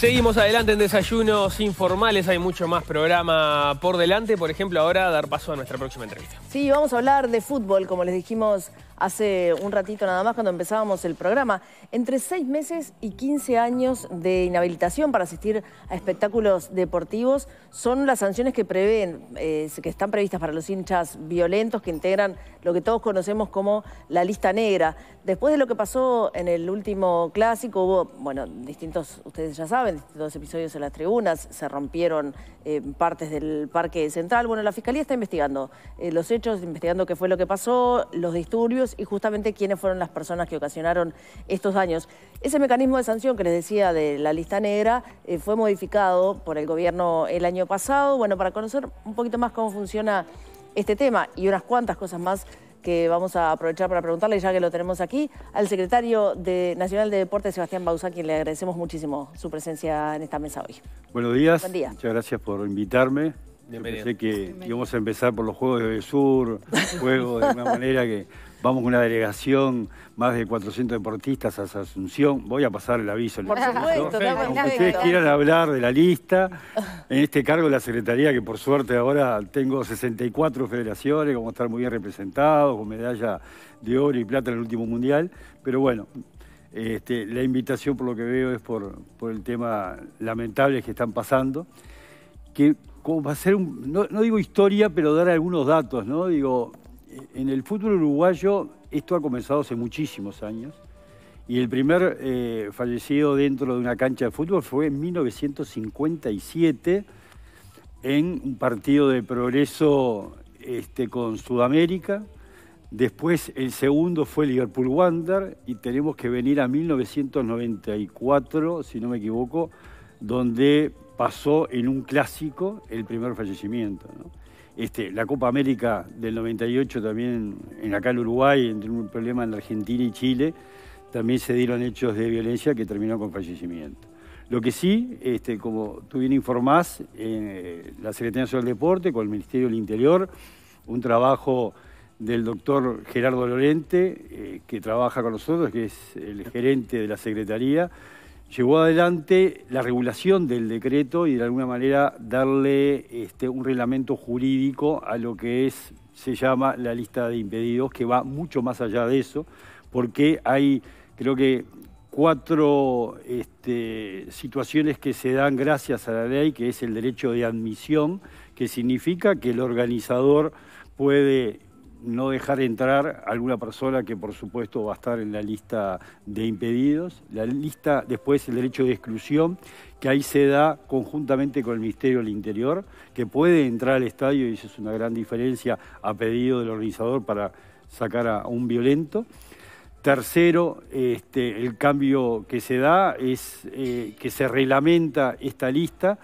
Seguimos adelante en desayunos informales, hay mucho más programa por delante, por ejemplo ahora dar paso a nuestra próxima entrevista. Sí, vamos a hablar de fútbol, como les dijimos hace un ratito nada más cuando empezábamos el programa. Entre seis meses y 15 años de inhabilitación para asistir a espectáculos deportivos son las sanciones que prevén, eh, que están previstas para los hinchas violentos que integran lo que todos conocemos como la lista negra. Después de lo que pasó en el último clásico, hubo, bueno, distintos, ustedes ya saben, distintos episodios en las tribunas, se rompieron eh, partes del Parque Central. Bueno, la Fiscalía está investigando eh, los hechos investigando qué fue lo que pasó, los disturbios y justamente quiénes fueron las personas que ocasionaron estos daños. Ese mecanismo de sanción que les decía de la lista negra eh, fue modificado por el gobierno el año pasado. Bueno, para conocer un poquito más cómo funciona este tema y unas cuantas cosas más que vamos a aprovechar para preguntarle, ya que lo tenemos aquí, al secretario Nacional de Deportes, Sebastián Bausa, a quien le agradecemos muchísimo su presencia en esta mesa hoy. Buenos días. Muchas gracias por invitarme sé que íbamos a empezar por los Juegos del Sur, juego de una manera que vamos con una delegación, más de 400 deportistas a Asunción. Voy a pasar el aviso. Por ustedes quieran hablar de la lista, en este cargo de la Secretaría, que por suerte ahora tengo 64 federaciones, vamos a estar muy bien representados, con medalla de oro y plata en el último mundial. Pero bueno, este, la invitación por lo que veo es por, por el tema lamentable que están pasando, que Va a ser no, digo historia, pero dar algunos datos, ¿no? Digo, en el fútbol uruguayo esto ha comenzado hace muchísimos años y el primer eh, fallecido dentro de una cancha de fútbol fue en 1957 en un partido de progreso este, con Sudamérica. Después el segundo fue Liverpool Wander y tenemos que venir a 1994, si no me equivoco, donde pasó en un clásico el primer fallecimiento. Este, la Copa América del 98 también, en acá en Uruguay, entre un problema en la Argentina y Chile, también se dieron hechos de violencia que terminó con fallecimiento. Lo que sí, este, como tú bien informás, eh, la Secretaría del Deporte con el Ministerio del Interior, un trabajo del doctor Gerardo Lorente, eh, que trabaja con nosotros, que es el gerente de la Secretaría, llevó adelante la regulación del decreto y de alguna manera darle este, un reglamento jurídico a lo que es, se llama la lista de impedidos, que va mucho más allá de eso, porque hay, creo que, cuatro este, situaciones que se dan gracias a la ley, que es el derecho de admisión, que significa que el organizador puede no dejar entrar alguna persona que por supuesto va a estar en la lista de impedidos. La lista después el derecho de exclusión, que ahí se da conjuntamente con el Ministerio del Interior, que puede entrar al estadio, y eso es una gran diferencia a pedido del organizador para sacar a un violento. Tercero, este, el cambio que se da es eh, que se reglamenta esta lista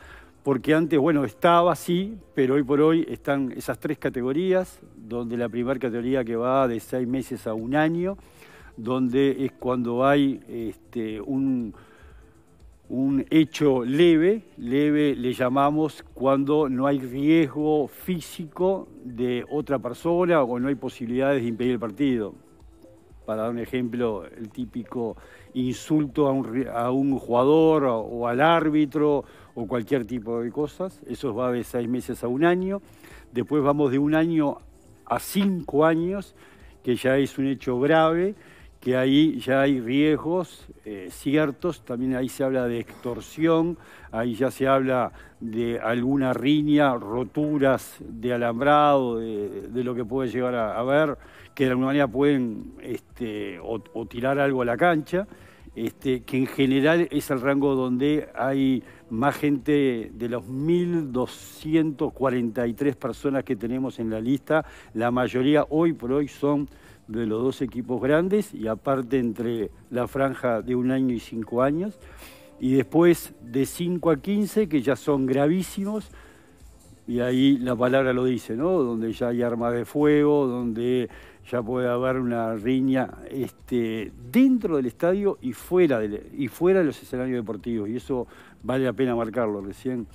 porque antes, bueno, estaba así, pero hoy por hoy están esas tres categorías, donde la primera categoría que va de seis meses a un año, donde es cuando hay este, un, hecho leve, leve le llamamos cuando no hay riesgo físico de otra persona o no hay posibilidades de impedir el partido. Para dar un ejemplo, el típico insulto a un, a un jugador o al árbitro o cualquier tipo de cosas. Eso va de seis meses a un año. Después vamos de un año a cinco años, que ya es un hecho grave, que ahí ya hay riesgos eh, ciertos, también ahí se habla de extorsión, ahí ya se habla de alguna riña, roturas de alambrado, de, lo que puede llegar a, haber, que de alguna manera pueden este, o tirar algo a la cancha. Este, que en general es el rango donde hay más gente de los 1.243 personas que tenemos en la lista. La mayoría hoy por hoy son de los dos equipos grandes y aparte entre la franja de un año y cinco años. Y después de 5 a 15, que ya son gravísimos, y ahí la palabra lo dice, ¿no? Donde ya hay armas de fuego, donde ya puede haber una riña este, dentro del estadio y fuera, de, y fuera de los escenarios deportivos, y eso vale la pena marcarlo. Recién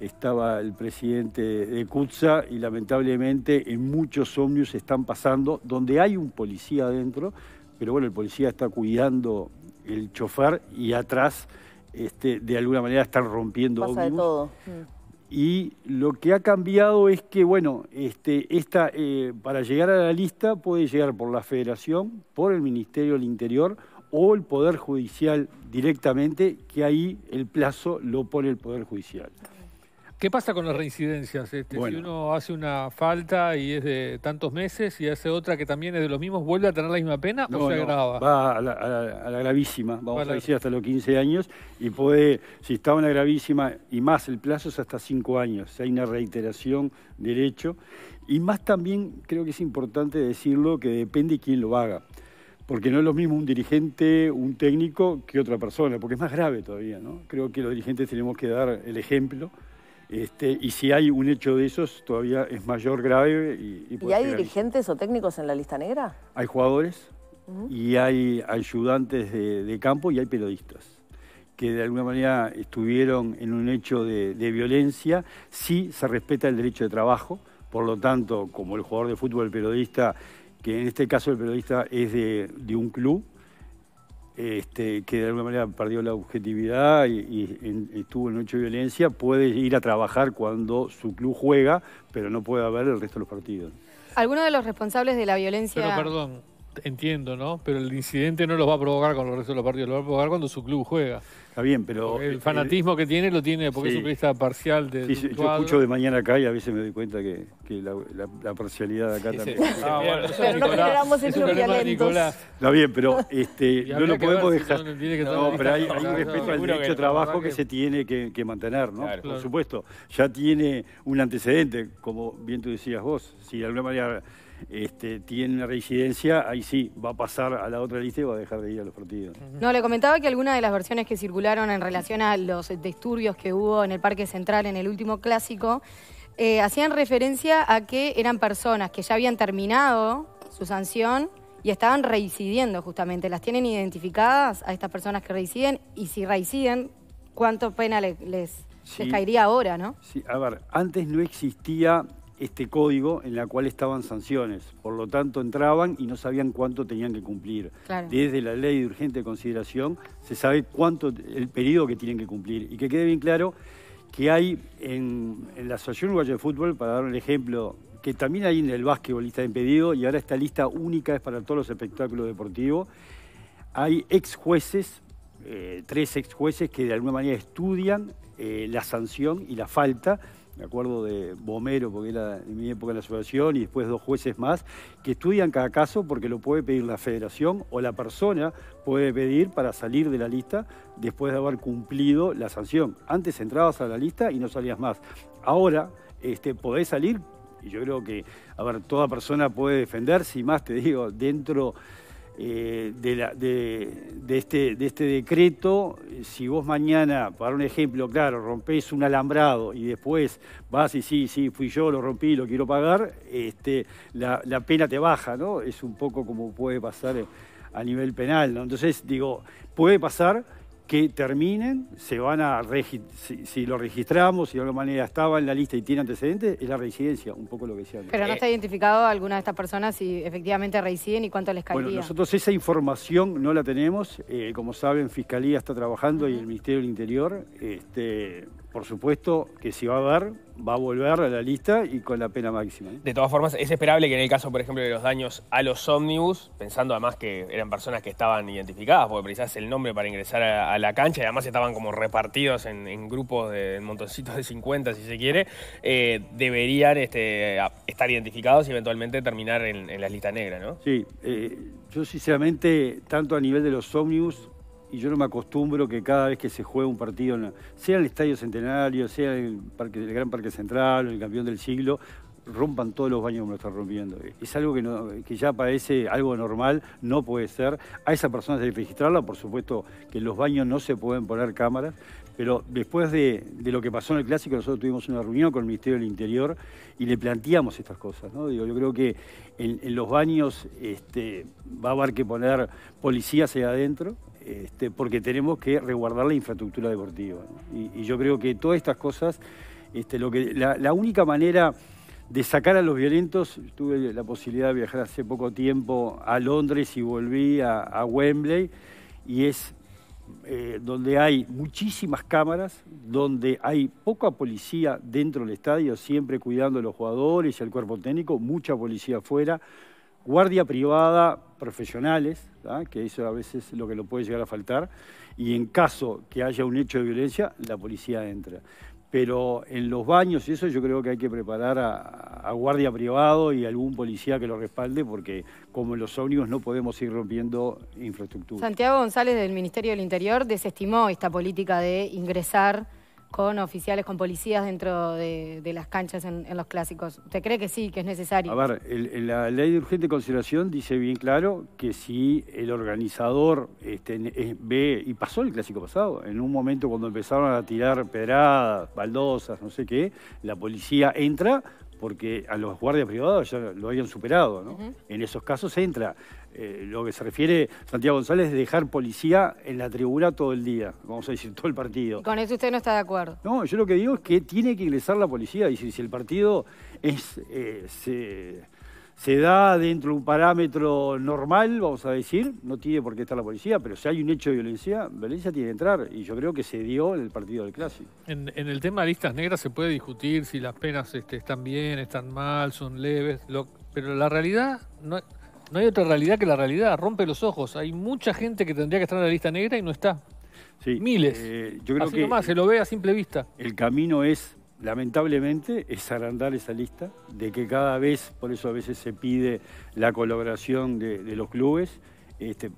estaba el presidente de CUTSA y lamentablemente en muchos ómnibus están pasando, donde hay un policía adentro, pero bueno, el policía está cuidando el chofer y atrás este, de alguna manera están rompiendo Pasa todo. Mm. Y lo que ha cambiado es que, bueno, este, eh, para llegar a la lista puede llegar por la Federación, por el Ministerio del Interior o el Poder Judicial directamente, que ahí el plazo lo pone el Poder Judicial. ¿Qué pasa con las reincidencias? Este, si uno hace una falta y es de tantos meses y hace otra que también es de los mismos, ¿vuelve a tener la misma pena o se agrava? Va a la, gravísima, vamos a, decir hasta los 15 años, y puede, si está una gravísima y más, el plazo es hasta 5 años, hay una reiteración del hecho. Y más también creo que es importante decirlo que depende quién lo haga porque no es lo mismo un dirigente, un técnico que otra persona, porque es más grave todavía, ¿no? Creo que los dirigentes tenemos que dar el ejemplo este, y si hay un hecho de esos, todavía es mayor grave. ¿Y, y, y hay dirigentes o técnicos en la lista negra? Hay jugadores y hay ayudantes de, campo y hay periodistas que de alguna manera estuvieron en un hecho de, violencia, sí se respeta el derecho de trabajo, por lo tanto, como el jugador de fútbol, el periodista, que en este caso el periodista es de un club, este, que de alguna manera perdió la objetividad y, estuvo en hecho de violencia, puede ir a trabajar cuando su club juega, pero no puede haber el resto de los partidos. ¿Alguno de los responsables de la violencia... perdón, entiendo, ¿no? Pero el incidente no lo va a provocar con los restos de los partidos, lo va a provocar cuando su club juega. Está bien, pero... el fanatismo que tiene lo tiene porque es un periodista parcial de... Sí, yo escucho de mañana acá y a veces me doy cuenta que, la, parcialidad de acá también... Ah, pero no generamos eso club Está bien, pero este, no lo podemos dejar... no, pero hay, un respeto al derecho de trabajo que, se tiene que, mantener, ¿no? Por supuesto, ya tiene un antecedente, como bien tú decías vos, si de alguna manera este, tiene residencia, ahí sí, va a pasar a la otra lista y va a dejar de ir a los partidos. No, le comentaba que alguna de las versiones que circularon en relación a los disturbios que hubo en el Parque Central en el último clásico, eh, hacían referencia a que eran personas que ya habían terminado su sanción y estaban reincidiendo justamente. ¿Las tienen identificadas a estas personas que reinciden? Y si reinciden, ¿cuánto pena les, les caería ahora, no? Sí, a ver, antes no existía este código en la cual estaban sanciones. Por lo tanto, entraban y no sabían cuánto tenían que cumplir. Desde la ley de urgente consideración se sabe cuánto, el periodo que tienen que cumplir. Y que quede bien claro que hay en, la Asociación Uruguaya de Fútbol, para dar un ejemplo, que también hay en el básquetbolista de impedido y ahora esta lista única es para todos los espectáculos deportivos. Hay ex jueces, eh, tres ex jueces que de alguna manera estudian eh, la sanción y la falta me acuerdo de Bomero, porque era en mi época la asociación, y después dos jueces más, que estudian cada caso porque lo puede pedir la federación o la persona puede pedir para salir de la lista después de haber cumplido la sanción. Antes entrabas a la lista y no salías más. Ahora este, podés salir, y yo creo que, a ver, toda persona puede defenderse, y más te digo, dentro eh, de, la, de, este, de este decreto, eh, si vos mañana, para un ejemplo, claro, rompés un alambrado y después vas y sí, sí, fui yo, lo rompí, lo quiero pagar, este, la, la pena te baja, ¿no? Es un poco como puede pasar eh, a nivel penal, ¿no? Entonces, digo, puede pasar que terminen, se van a si, si, lo registramos, si de alguna manera estaba en la lista y tiene antecedentes, es la residencia, un poco lo que decía. Pero no eh. está identificado alguna de estas personas si efectivamente reinciden y cuánto les caería. Bueno, nosotros esa información no la tenemos. Eh, como saben, Fiscalía está trabajando y el Ministerio del Interior. Este, por supuesto que si va a haber, va a volver a la lista y con la pena máxima. ¿eh? De todas formas, es esperable que en el caso, por ejemplo, de los daños a los ómnibus, pensando además que eran personas que estaban identificadas, porque precisás el nombre para ingresar a, la cancha y además estaban como repartidos en, grupos, de, montoncitos de 50, si se quiere, eh, deberían este, estar identificados y eventualmente terminar en, las la lista negra, ¿no? Sí, eh, yo sinceramente, tanto a nivel de los ómnibus y yo no me acostumbro que cada vez que se juega un partido, sea en el Estadio Centenario, sea en el, Gran Parque Central, o el Campeón del Siglo, rompan todos los baños como lo están rompiendo. Es algo que, que ya parece algo normal, no puede ser. A esa persona se que registrarla, por supuesto que en los baños no se pueden poner cámaras, pero después de, lo que pasó en el Clásico, nosotros tuvimos una reunión con el Ministerio del Interior y le planteamos estas cosas. ¿no? Digo, yo creo que en, los baños este, va a haber que poner policías allá adentro, este, porque tenemos que resguardar la infraestructura deportiva. Y, yo creo que todas estas cosas, este, la, única manera de sacar a los violentos, tuve la posibilidad de viajar hace poco tiempo a Londres y volví a, Wembley, y es eh, donde hay muchísimas cámaras, donde hay poca policía dentro del estadio, siempre cuidando a los jugadores y al cuerpo técnico, mucha policía afuera guardia privada profesionales, que eso a veces es lo que lo puede llegar a faltar, y en caso que haya un hecho de violencia, la policía entra. Pero en los baños, eso yo creo que hay que preparar a, guardia privado y algún policía que lo respalde, porque como en los ómnibus no podemos ir rompiendo infraestructura. Santiago González del Ministerio del Interior desestimó esta política de ingresar con oficiales, con policías dentro de, las canchas en, los clásicos. ¿Usted cree que sí, que es necesario? A ver, la ley de urgente consideración dice bien claro que si el organizador este, ve, y pasó el clásico pasado, en un momento cuando empezaron a tirar pedradas, baldosas, no sé qué, la policía entra porque a los guardias privados ya lo habían superado, ¿no? En esos casos entra. Eh, lo que se refiere Santiago González es dejar policía en la tribuna todo el día, vamos a decir, todo el partido. Con eso usted no está de acuerdo. No, yo lo que digo es que tiene que ingresar la policía y si, el partido es, eh, se, da dentro de un parámetro normal, vamos a decir, no tiene por qué estar la policía, pero si hay un hecho de violencia, violencia tiene que entrar y yo creo que se dio en el partido del Clásico. En, el tema de listas negras se puede discutir si las penas este, están bien, están mal, son leves, pero la realidad no es no hay otra realidad que la realidad, rompe los ojos. Hay mucha gente que tendría que estar en la lista negra y no está. Miles. Eh, yo creo Así nomás, se lo ve a simple vista. El camino es, lamentablemente, es agrandar esa lista, de que cada vez, por eso a veces se pide la colaboración de, los clubes. Este,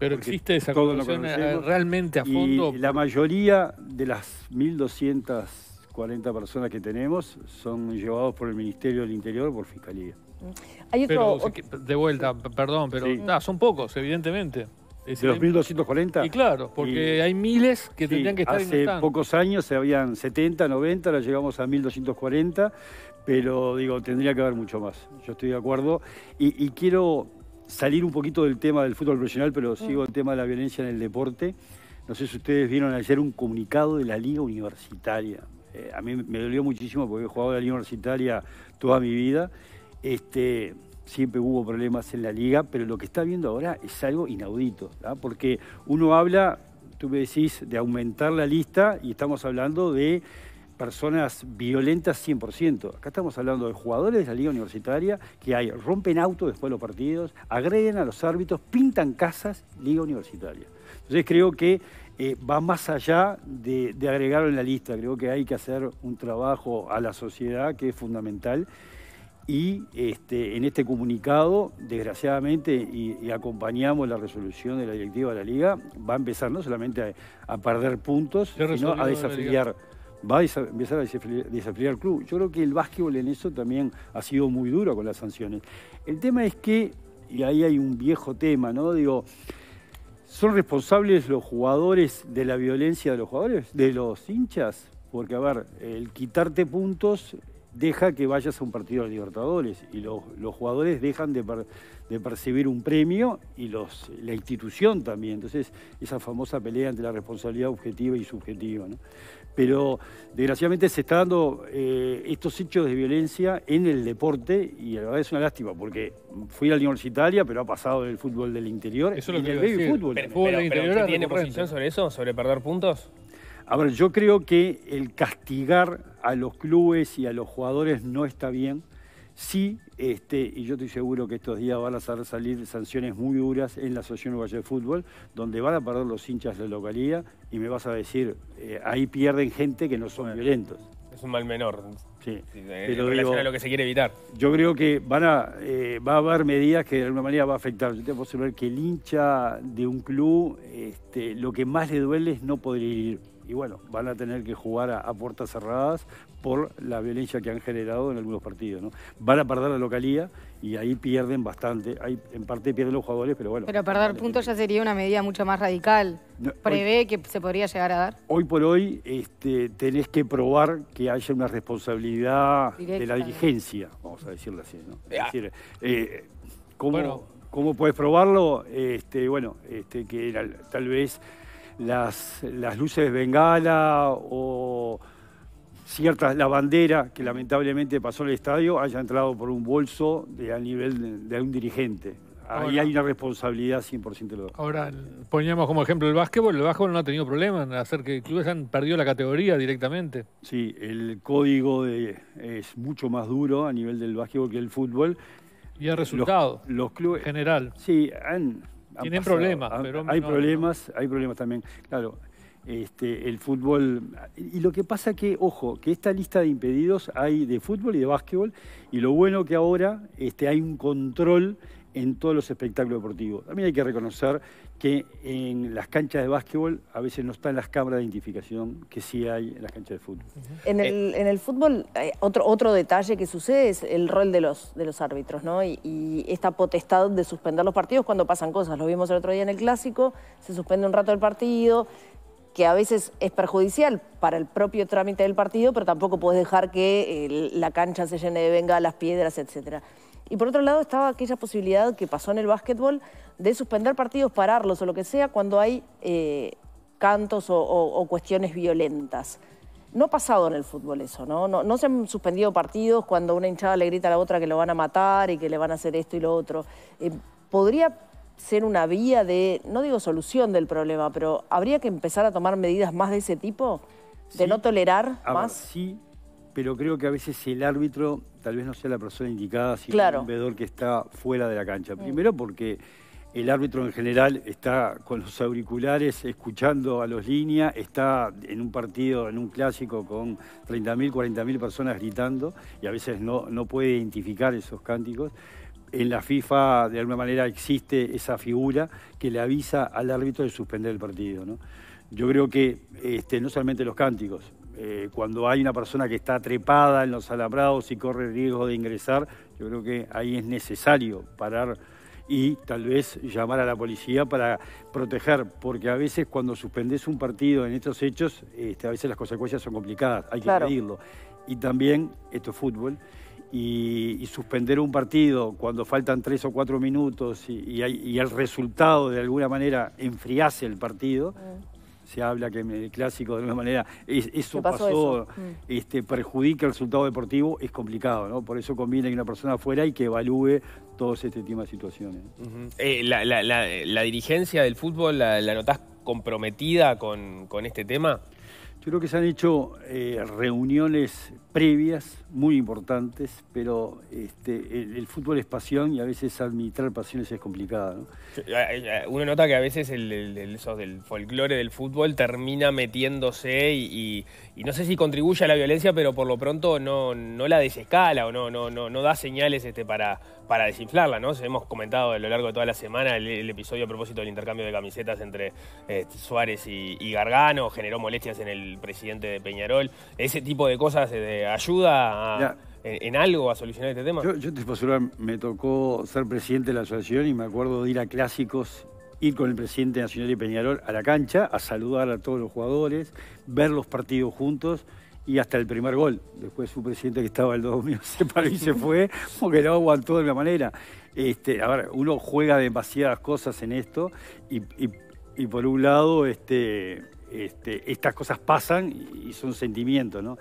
pero existe esa colaboración eh, realmente a fondo. la mayoría de las 1.200 40 personas que tenemos son llevados por el Ministerio del Interior por Fiscalía. Hay otro... de vuelta, perdón, pero ah, son pocos, evidentemente. Dos ¿De los 1.240? Y claro, porque hay miles que tendrían que estar Hace pocos años se habían 70, 90, ahora llegamos a 1.240, pero digo, tendría que haber mucho más. Yo estoy de acuerdo. Y, quiero salir un poquito del tema del fútbol profesional, pero mm. sigo el tema de la violencia en el deporte. No sé si ustedes vieron ayer un comunicado de la Liga Universitaria. Eh, a mí me dolió muchísimo porque he jugado de la Liga Universitaria toda mi vida. Este, siempre hubo problemas en la liga, pero lo que está viendo ahora es algo inaudito, ¿ah? porque uno habla, tú me decís, de aumentar la lista y estamos hablando de personas violentas 100%. Acá estamos hablando de jugadores de la liga universitaria que hay, rompen autos después de los partidos, agreden a los árbitros, pintan casas, liga universitaria. Entonces creo que eh, va más allá de, agregarlo en la lista. Creo que hay que hacer un trabajo a la sociedad que es fundamental. Y este, en este comunicado, desgraciadamente, y, acompañamos la resolución de la directiva de la Liga, va a empezar no solamente a, perder puntos, sino a desafiliar. Va a empezar a desafiliar, el club. Yo creo que el básquetbol en eso también ha sido muy duro con las sanciones. El tema es que, y ahí hay un viejo tema, ¿no? Digo, ¿Son responsables los jugadores de la violencia de los jugadores, de los hinchas? Porque, a ver, el quitarte puntos deja que vayas a un partido de Libertadores y los, los jugadores dejan de, de percibir un premio y los, la institución también. Entonces, esa famosa pelea entre la responsabilidad objetiva y subjetiva. ¿no? Pero desgraciadamente se están dando eh, estos hechos de violencia en el deporte y la verdad es una lástima porque fui a la universitaria, pero ha pasado del fútbol del interior y del baby fútbol. del interior ¿Tiene posición sobre eso? ¿Sobre perder puntos? A ver, yo creo que el castigar a los clubes y a los jugadores no está bien. Sí este, y yo estoy seguro que estos días van a salir sanciones muy duras en la Asociación Uruguaya de Fútbol, donde van a perder los hinchas de la localidad y me vas a decir, eh, ahí pierden gente que no son violentos. Es un mal menor. Sí, pero lo que se quiere evitar. Yo creo que van a, eh, va a haber medidas que de alguna manera va a afectar. Yo te puedo que el hincha de un club, este, lo que más le duele es no poder ir y bueno, van a tener que jugar a, puertas cerradas por la violencia que han generado en algunos partidos. ¿no? Van a perder la localía y ahí pierden bastante. en parte pierden los jugadores, pero bueno. Pero perder puntos ya sería una medida mucho más radical. ¿Prevé que se podría llegar a dar? Hoy por hoy este, tenés que probar que haya una responsabilidad de la dirigencia, vamos a decirlo así. ¿no? Ah. decir, eh, ¿cómo, ¿cómo puedes probarlo? Este, bueno, este, que tal vez las, las luces bengala o ciertas, la bandera que lamentablemente pasó el estadio haya entrado por un bolso a nivel de, un dirigente. Ahí hay una responsabilidad 100% de los Ahora, poníamos como ejemplo el básquetbol. El básquetbol no ha tenido problema en hacer que clubes han perdido la categoría directamente. Sí, el código es mucho más duro a nivel del básquetbol que el fútbol. Y el resultado los, los clubes, general. Sí, han, tienen problemas, pero hay problemas, hay problemas también. Claro, este, el fútbol. Y lo que pasa que, ojo, que esta lista de impedidos hay de fútbol y de básquetbol, y lo bueno que ahora este, hay un control en todos los espectáculos deportivos. También hay que reconocer que en las canchas de básquetbol a veces no están las cámaras de identificación que sí hay en las canchas de fútbol. Eh, en el, fútbol, eh, otro, otro detalle que sucede es el rol de los, de los árbitros, ¿no? Y, esta potestad de suspender los partidos cuando pasan cosas. Lo vimos el otro día en el Clásico, se suspende un rato el partido que a veces es perjudicial para el propio trámite del partido, pero tampoco puedes dejar que eh, la cancha se llene de venga, las piedras, etcétera. Y por otro lado estaba aquella posibilidad que pasó en el básquetbol de suspender partidos, pararlos o lo que sea cuando hay eh, cantos o, cuestiones violentas. No ha pasado en el fútbol eso, ¿no? ¿no? se han suspendido partidos cuando una hinchada le grita a la otra que lo van a matar y que le van a hacer esto y lo otro. Eh, ¿Podría ser una vía de, no digo solución del problema, pero habría que empezar a tomar medidas más de ese tipo? ¿De no tolerar más? sí, pero creo que a veces el árbitro tal vez no sea la persona indicada, sino un veedor que está fuera de la cancha. Mm. Primero porque el árbitro en general está con los auriculares escuchando a los líneas, está en un partido, en un clásico con 30.000, 40.000 personas gritando y a veces no, no puede identificar esos cánticos. En la FIFA de alguna manera existe esa figura que le avisa al árbitro de suspender el partido. ¿no? Yo creo que este, no solamente los cánticos, eh, cuando hay una persona que está trepada en los alambrados y corre riesgo de ingresar, yo creo que ahí es necesario parar y tal vez llamar a la policía para proteger, porque a veces cuando suspendes un partido en estos hechos, este, a veces las consecuencias son complicadas, hay que pedirlo. Y también, esto es fútbol, y, suspender un partido cuando faltan tres o cuatro minutos y, el resultado de alguna manera enfriase el partido, mm se habla que el clásico de alguna manera es, eso pasó, mm. Este, perjudica el resultado deportivo, es complicado, ¿no? Por eso conviene que una persona fuera y que evalúe todos este tipo de situaciones. Eh, la, dirigencia del fútbol la, notás comprometida con, este tema? Yo creo que se han hecho eh, reuniones previas muy importantes, pero este, el, fútbol es pasión y a veces administrar pasiones es complicado. Uno nota que a veces el, folclore del fútbol termina metiéndose y, no sé si contribuye a la violencia, pero por lo pronto no, no la desescala o no, no, no, no da señales este, para, para desinflarla, ¿no? Hemos comentado a lo largo de toda la semana el, episodio a propósito del intercambio de camisetas entre este, Suárez y, Gargano, generó molestias en el presidente de Peñarol. Ese tipo de cosas este, ayuda Ah. en, algo a solucionar este tema? Yo, te puedo me tocó ser presidente de la asociación y me acuerdo de ir a clásicos ir con el presidente nacional de Peñarol a la cancha, a saludar a todos los jugadores, ver los partidos juntos y hasta el primer gol. Después su presidente que estaba el domingo se paró y se fue porque no aguantó de la manera. Este, a ver, uno juega demasiadas cosas en esto y, por un lado este, este, estas cosas pasan y son sentimientos, ¿no?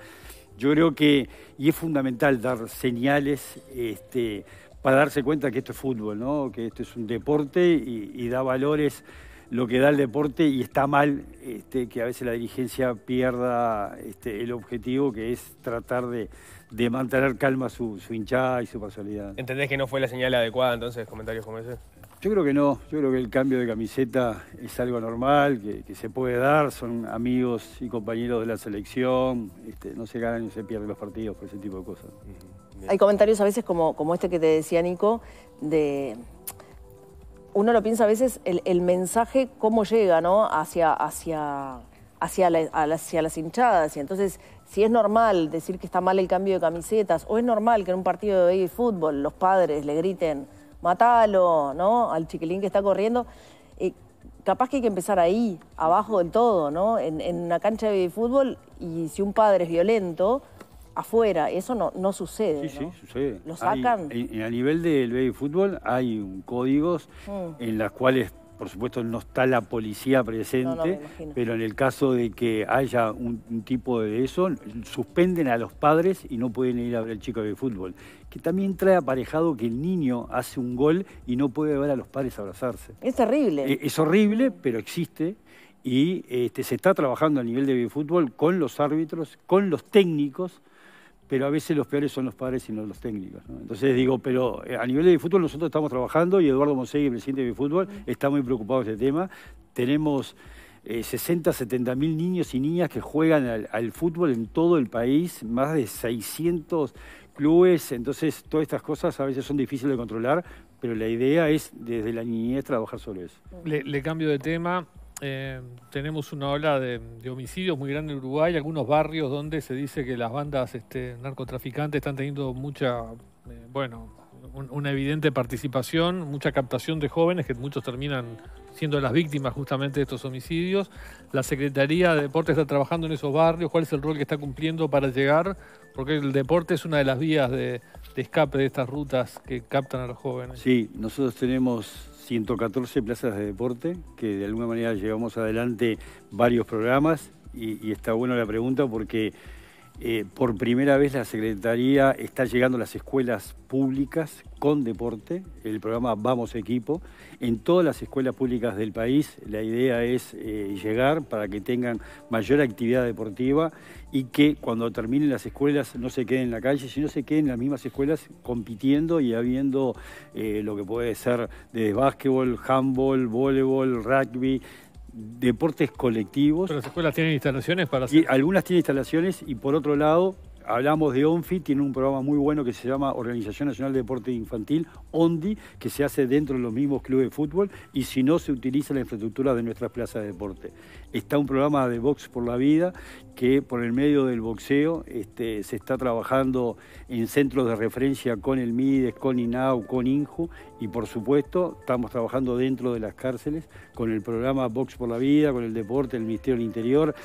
Yo creo que, y es fundamental dar señales este, para darse cuenta que esto es fútbol, ¿no? que esto es un deporte y, da valores lo que da el deporte y está mal este, que a veces la dirigencia pierda este, el objetivo que es tratar de, mantener calma su, su hinchada y su personalidad. ¿Entendés que no fue la señal adecuada entonces, comentarios como ese? Yo creo que no, yo creo que el cambio de camiseta es algo normal, que, se puede dar, son amigos y compañeros de la selección, este, no se ganan ni se pierden los partidos por ese tipo de cosas. Hay comentarios a veces como, como este que te decía Nico, de uno lo piensa a veces el, mensaje, cómo llega, ¿no? Hacia, hacia, hacia, hacia las hinchadas. Y entonces, si es normal decir que está mal el cambio de camisetas, o es normal que en un partido de fútbol los padres le griten matalo, ¿no? Al chiquilín que está corriendo. Eh, capaz que hay que empezar ahí, abajo del todo, ¿no? En, una cancha de fútbol y si un padre es violento, afuera, eso no, no sucede. Sí, ¿no? sí, sucede. Lo sacan. a nivel del baby fútbol hay un, códigos mm. en las cuales por supuesto no está la policía presente, pero en el caso de que haya un, tipo de eso, suspenden a los padres y no pueden ir a ver al chico de fútbol. Que también trae aparejado que el niño hace un gol y no puede ver a los padres abrazarse. Es horrible. E, es, horrible, pero existe y este, se está trabajando a nivel de fútbol con los árbitros, con los técnicos pero a veces los peores son los padres y no los técnicos. Entonces digo, pero eh, a nivel de fútbol nosotros estamos trabajando y Eduardo Monsegui, presidente de fútbol, está muy preocupado de este tema. Tenemos 60, eh, 70 mil niños y niñas que juegan al, fútbol en todo el país, más de 600 clubes, entonces todas estas cosas a veces son difíciles de controlar, pero la idea es desde la niñez trabajar sobre eso. le cambio de tema, eh, tenemos una ola de, homicidios muy grande en Uruguay, algunos barrios donde se dice que las bandas este, narcotraficantes están teniendo mucha, eh, bueno, una evidente participación, mucha captación de jóvenes, que muchos terminan siendo las víctimas justamente de estos homicidios. La Secretaría de Deportes está trabajando en esos barrios, cuál es el rol que está cumpliendo para llegar, porque el deporte es una de las vías de, de escape de estas rutas que captan a los jóvenes. Sí, nosotros tenemos 114 plazas de deporte, que de alguna manera llevamos adelante varios programas y, está buena la pregunta porque eh, por primera vez la Secretaría está llegando a las escuelas públicas con deporte, el programa Vamos Equipo. En todas las escuelas públicas del país la idea es eh, llegar para que tengan mayor actividad deportiva y que cuando terminen las escuelas no se queden en la calle, sino se queden en las mismas escuelas compitiendo y habiendo eh, lo que puede ser de básquetbol, handball, voleibol, rugby, deportes colectivos. Pero las escuelas tienen instalaciones para hacer... Y algunas tienen instalaciones y por otro lado, hablamos de ONFI, tiene un programa muy bueno que se llama Organización Nacional de Deporte Infantil, ONDI, que se hace dentro de los mismos clubes de fútbol y si no se utiliza la infraestructura de nuestras plazas de deporte está un programa de Box por la Vida que por el medio del boxeo este, se está trabajando en centros de referencia con el MIDES, con INAU, con INJU y por supuesto estamos trabajando dentro de las cárceles con el programa Box por la Vida, con el deporte, el Ministerio del Interior.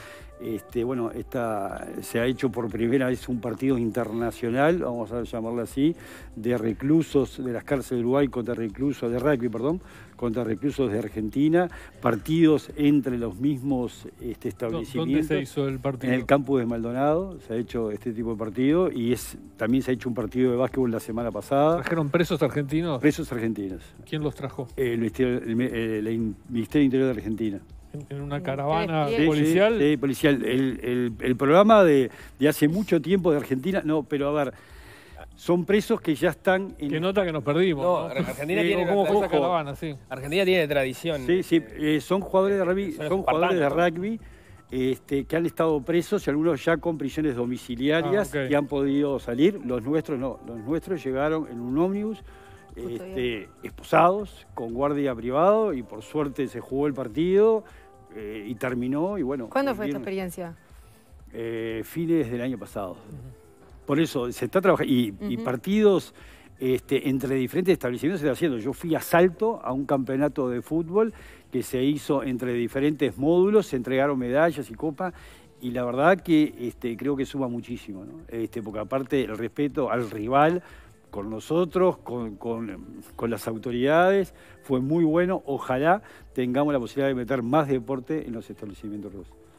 Este, bueno, esta, se ha hecho por primera vez un partido internacional, vamos a llamarlo así, de reclusos de las cárceles de Uruguay contra reclusos de rugby, perdón, contra reclusos de Argentina, partidos entre los mismos este establecimiento. ¿Dónde se hizo el partido? En el campo de Maldonado se ha hecho este tipo de partido y es también se ha hecho un partido de básquetbol la semana pasada. ¿Trajeron presos argentinos? Presos argentinos. ¿Quién los trajo? Eh, el Ministerio, el, eh, Interior de Argentina. En, una caravana sí, policial. Sí, policial. El, programa de, de hace mucho tiempo de Argentina, no, pero a ver, son presos que ya están... En... Que nota que nos perdimos. No, Argentina, tiene sí. Argentina tiene tradición. Sí, sí, eh, son jugadores de rugby, de rugby este, que han estado presos y algunos ya con prisiones domiciliarias ah, y que han podido salir. Los nuestros no, los nuestros llegaron en un ómnibus este, esposados, con guardia privado y por suerte se jugó el partido eh, y terminó y bueno. ¿Cuándo fue esta experiencia? Eh, fines del año pasado. Por eso, se está trabajando. Y, partidos este, entre diferentes establecimientos se están haciendo. Yo fui a Salto a un campeonato de fútbol que se hizo entre diferentes módulos, se entregaron medallas y copas. Y la verdad que este, creo que suma muchísimo, este, porque aparte el respeto al rival, con nosotros, con, con, las autoridades. Fue muy bueno. Ojalá tengamos la posibilidad de meter más deporte en los establecimientos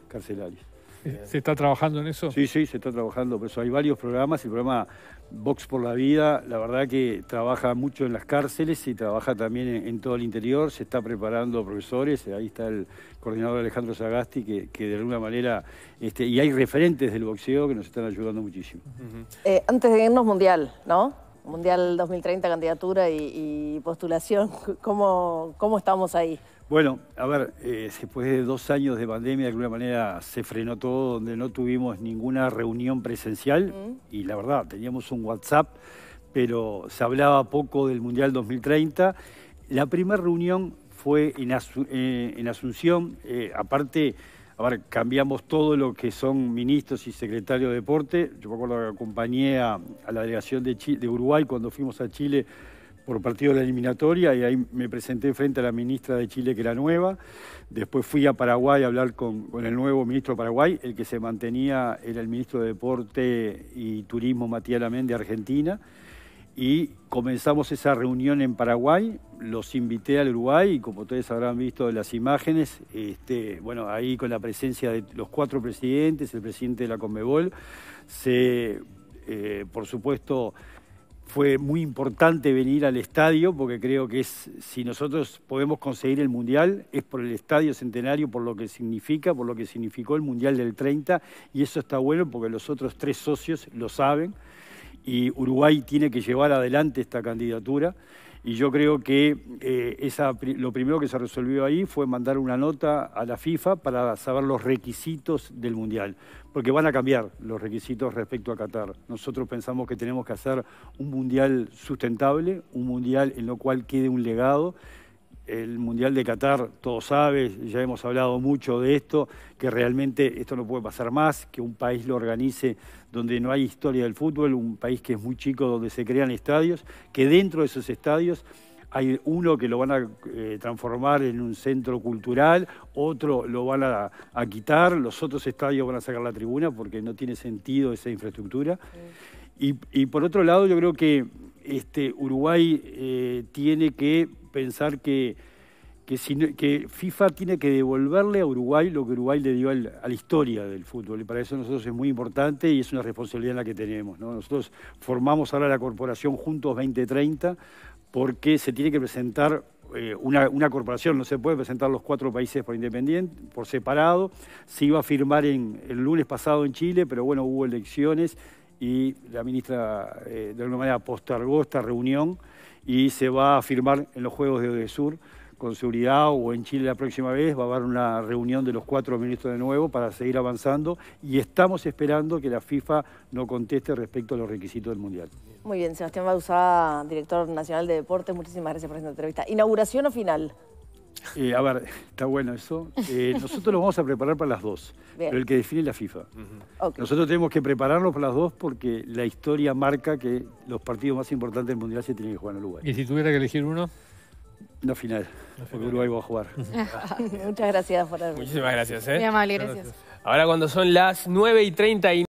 carcelarios. Eh, ¿Se está trabajando en eso? Sí, sí, se está trabajando. Por eso hay varios programas. El programa Vox por la Vida, la verdad que trabaja mucho en las cárceles y trabaja también en, todo el interior. Se está preparando profesores. Ahí está el coordinador Alejandro Sagasti, que, de alguna manera. Este, y hay referentes del boxeo que nos están ayudando muchísimo. Eh, antes de irnos, mundial, ¿no? Mundial 2030, candidatura y, postulación, ¿Cómo, ¿cómo estamos ahí? Bueno, a ver, eh, después de dos años de pandemia, de alguna manera se frenó todo, donde no tuvimos ninguna reunión presencial y la verdad, teníamos un WhatsApp, pero se hablaba poco del Mundial 2030. La primera reunión fue en, eh, Asunción, eh, aparte... A ver, cambiamos todo lo que son ministros y secretarios de deporte. Yo me acuerdo que acompañé a, la delegación de, de Uruguay cuando fuimos a Chile por partido de la eliminatoria y ahí me presenté frente a la ministra de Chile, que era nueva. Después fui a Paraguay a hablar con, el nuevo ministro de Paraguay, el que se mantenía era el ministro de Deporte y Turismo, Matías Lamén, de Argentina. Y comenzamos esa reunión en Paraguay, los invité al Uruguay y como ustedes habrán visto en las imágenes, este, bueno, ahí con la presencia de los cuatro presidentes, el presidente de la Conmebol, se, eh, por supuesto, fue muy importante venir al estadio porque creo que es, si nosotros podemos conseguir el Mundial es por el Estadio Centenario, por lo que significa, por lo que significó el Mundial del 30 y eso está bueno porque los otros tres socios lo saben y Uruguay tiene que llevar adelante esta candidatura. Y yo creo que eh, lo primero que se resolvió ahí fue mandar una nota a la FIFA para saber los requisitos del Mundial, porque van a cambiar los requisitos respecto a Qatar. Nosotros pensamos que tenemos que hacer un Mundial sustentable, un Mundial en lo cual quede un legado el Mundial de Qatar, todos saben, ya hemos hablado mucho de esto, que realmente esto no puede pasar más, que un país lo organice donde no hay historia del fútbol, un país que es muy chico donde se crean estadios, que dentro de esos estadios hay uno que lo van a eh, transformar en un centro cultural, otro lo van a, quitar, los otros estadios van a sacar la tribuna porque no tiene sentido esa infraestructura. y por otro lado, yo creo que este, Uruguay eh, tiene que pensar que, que, FIFA tiene que devolverle a Uruguay lo que Uruguay le dio a la historia del fútbol. Y para eso nosotros es muy importante y es una responsabilidad en la que tenemos. Nosotros formamos ahora la corporación Juntos 2030 porque se tiene que presentar eh, una, corporación, no se puede presentar los cuatro países por independiente, por separado. Se iba a firmar el lunes pasado en Chile, pero bueno, hubo elecciones y la ministra eh, de alguna manera postergó esta reunión y se va a firmar en los Juegos de Sur con seguridad o en Chile la próxima vez va a haber una reunión de los cuatro ministros de nuevo para seguir avanzando y estamos esperando que la FIFA no conteste respecto a los requisitos del Mundial. Muy bien, Sebastián Bausá, director nacional de deportes, muchísimas gracias por esta entrevista. ¿Inauguración o final? Eh, a ver, está bueno eso. Eh, nosotros lo vamos a preparar para las dos, pero el que define es la FIFA. Nosotros tenemos que prepararnos para las dos porque la historia marca que los partidos más importantes del Mundial se tienen que jugar en Uruguay. ¿Y si tuviera que elegir uno? No final, porque Uruguay va a jugar. Muchas gracias por haber Muchísimas gracias. ¿eh? gracias. Ahora cuando son las 9 y 30